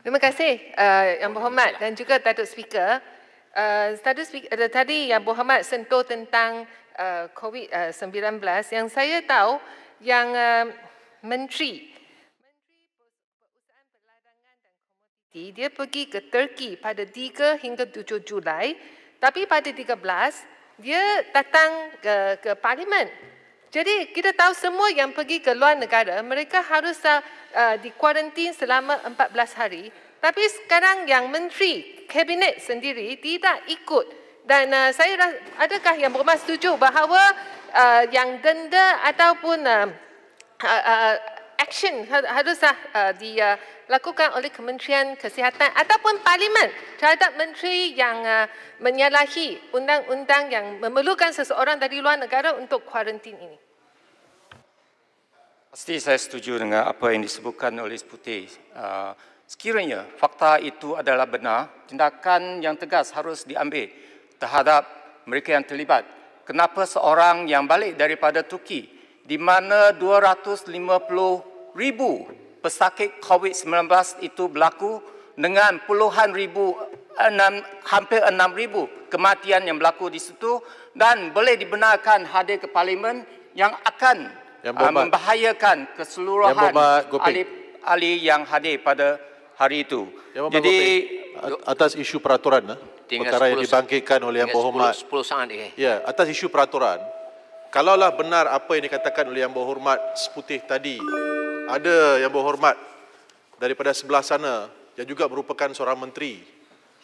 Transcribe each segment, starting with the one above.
Terima kasih uh, Yang Berhormat lah. dan juga Datuk Speaker. Uh, Datuk Speaker uh, tadi Yang Berhormat sentuh tentang uh, COVID-19 yang saya tahu yang uh, Menteri dia pergi ke Turki pada 3 hingga 7 Julai tapi pada 13 dia datang ke, ke Parlimen jadi kita tahu semua yang pergi ke luar negara, mereka harus uh, uh dikuarantin selama 14 hari. Tapi sekarang yang menteri kabinet sendiri tidak ikut. Dan uh, saya rasa, adakah yang berumah setuju bahawa uh, yang denda ataupun uh, uh, uh, action haruslah uh, dilakukan oleh Kementerian Kesihatan ataupun Parlimen terhadap menteri yang uh, menyalahi undang-undang yang memerlukan seseorang dari luar negara untuk kuarantin ini. Pasti saya setuju dengan apa yang disebutkan oleh Seputi. Uh, sekiranya fakta itu adalah benar, tindakan yang tegas harus diambil terhadap mereka yang terlibat. Kenapa seorang yang balik daripada Turki di mana 250 ribu pesakit COVID-19 itu berlaku dengan puluhan ribu enam, hampir enam ribu kematian yang berlaku di situ dan boleh dibenarkan hadir ke parlimen yang akan yang uh, membahayakan keseluruhan yang ahli, ahli yang hadir pada hari itu. Yang Jadi Gopeng. atas isu peraturan eh? perkara yang dibangkitkan oleh Yang Berhormat. 10, 10 saat ini. Ya, atas isu peraturan. Kalaulah benar apa yang dikatakan oleh Yang Berhormat seputih tadi, ada yang berhormat daripada sebelah sana yang juga merupakan seorang menteri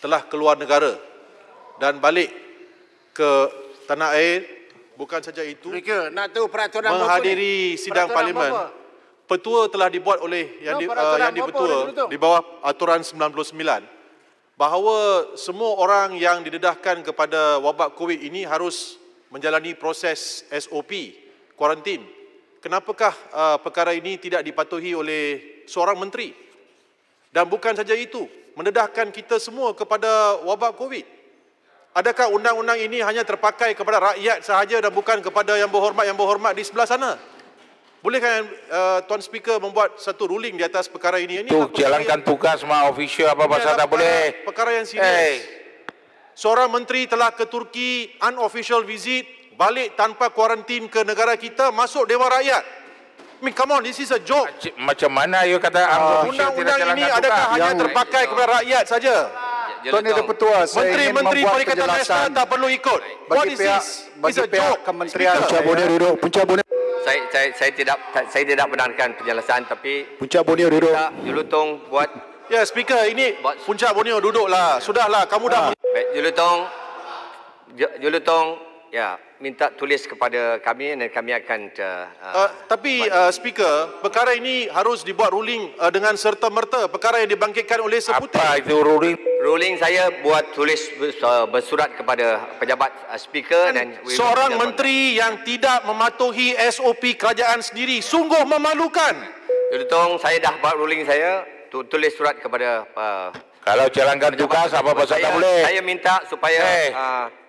telah keluar negara dan balik ke tanah air bukan saja itu mereka nak tahu peraturan menghadiri berapa sidang peraturan parlimen berapa? petua telah dibuat oleh yang no, di, uh, yang dipetua di bawah aturan 99 bahawa semua orang yang didedahkan kepada wabak covid ini harus menjalani proses SOP kuarantin kenapakah uh, perkara ini tidak dipatuhi oleh seorang menteri? Dan bukan saja itu, mendedahkan kita semua kepada wabak COVID. Adakah undang-undang ini hanya terpakai kepada rakyat sahaja dan bukan kepada yang berhormat-yang berhormat di sebelah sana? Bolehkah uh, Tuan Speaker membuat satu ruling di atas perkara ini? ini Tuh, jalankan saya, tugas mah official apa pasal tak boleh. Perkara yang serius. Hey. Eh. Seorang menteri telah ke Turki unofficial visit balik tanpa kuarantin ke negara kita masuk Dewan Rakyat. I mean, come on, this is a joke. macam mana you kata ah, ah. undang-undang ini adakah tukar. hanya terpakai yang, kepada rakyat saja? Ya, Tuan Yang Pertua, saya Menteri, ingin Menteri membuat Perikatan penjelasan. tak perlu ikut. Bagi What is pihak, this? Bagi is a pihak joke. Kementerian. Punca Bonio duduk. Punca Bonio. Saya, saya, saya tidak saya tidak benarkan penjelasan tapi Puncak Bonio duduk. Julutong buat Ya, yeah, speaker ini buat... Bonio duduklah. Sudahlah, kamu dah. Ah. Baik, Julutong. Ya, minta tulis kepada kami dan kami akan uh, uh, uh tapi uh, speaker, perkara ini harus dibuat ruling uh, dengan serta merta perkara yang dibangkitkan oleh seputih. Apa itu ruling? Ruling saya buat tulis uh, bersurat kepada pejabat uh, speaker kan dan, dan seorang menteri dapat. yang tidak mematuhi SOP kerajaan sendiri sungguh memalukan. Tolong saya dah buat ruling saya tulis surat kepada uh, Kalau jalankan tugas apa pasal tak boleh. Saya minta supaya hey. Eh. uh,